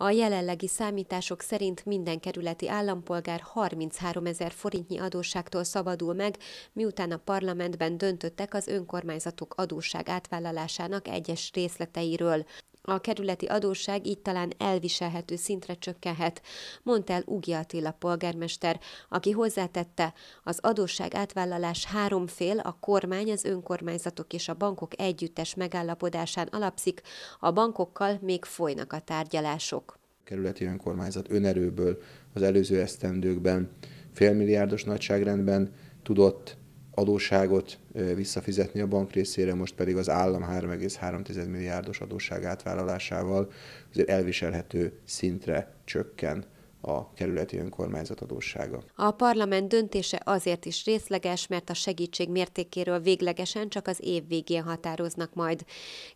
A jelenlegi számítások szerint minden kerületi állampolgár 33 ezer forintnyi adósságtól szabadul meg, miután a parlamentben döntöttek az önkormányzatok adósság átvállalásának egyes részleteiről. A kerületi adósság így talán elviselhető szintre csökkenhet, mondta el Ugi Attila polgármester, aki hozzátette, az adósság átvállalás három fél, a kormány, az önkormányzatok és a bankok együttes megállapodásán alapszik, a bankokkal még folynak a tárgyalások. A kerületi önkormányzat önerőből az előző esztendőkben félmilliárdos nagyságrendben tudott adósságot visszafizetni a bank részére, most pedig az állam 3,3 milliárdos adósság átvállalásával azért elviselhető szintre csökken a kerületi önkormányzat adóssága. A parlament döntése azért is részleges, mert a segítség mértékéről véglegesen csak az év végén határoznak majd.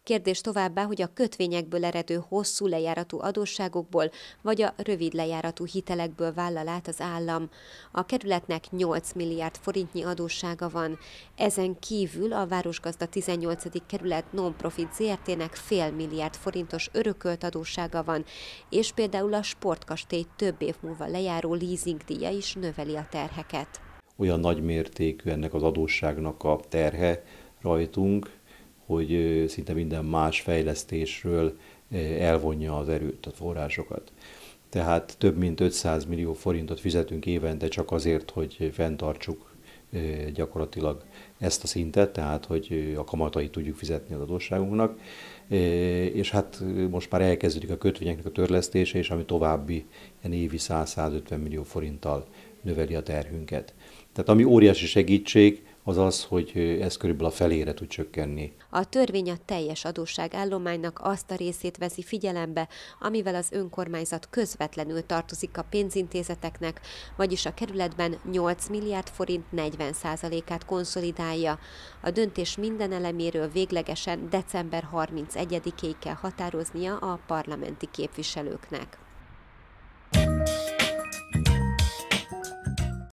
Kérdés továbbá, hogy a kötvényekből eredő hosszú lejáratú adósságokból vagy a rövid lejáratú hitelekből vállal át az állam. A kerületnek 8 milliárd forintnyi adóssága van. Ezen kívül a Városgazda 18. kerület non-profit ZRT-nek fél milliárd forintos örökölt adóssága van, és például a sportkastély több több év múlva lejáró leasingdíja is növeli a terheket. Olyan nagy mértékű ennek az adósságnak a terhe rajtunk, hogy szinte minden más fejlesztésről elvonja az erőt, a forrásokat. Tehát több mint 500 millió forintot fizetünk évente csak azért, hogy fenntartsuk gyakorlatilag ezt a szintet, tehát hogy a kamatait tudjuk fizetni az adósságunknak, és hát most már elkezdődik a kötvényeknek a törlesztése, és ami további ilyen évi 100-150 millió forinttal növeli a terhünket. Tehát ami óriási segítség, az az, hogy ez körülbelül a felére tud csökkenni. A törvény a teljes adósságállománynak azt a részét veszi figyelembe, amivel az önkormányzat közvetlenül tartozik a pénzintézeteknek, vagyis a kerületben 8 milliárd forint 40%-át konszolidálja. A döntés minden eleméről véglegesen december 31-ig kell határoznia a parlamenti képviselőknek.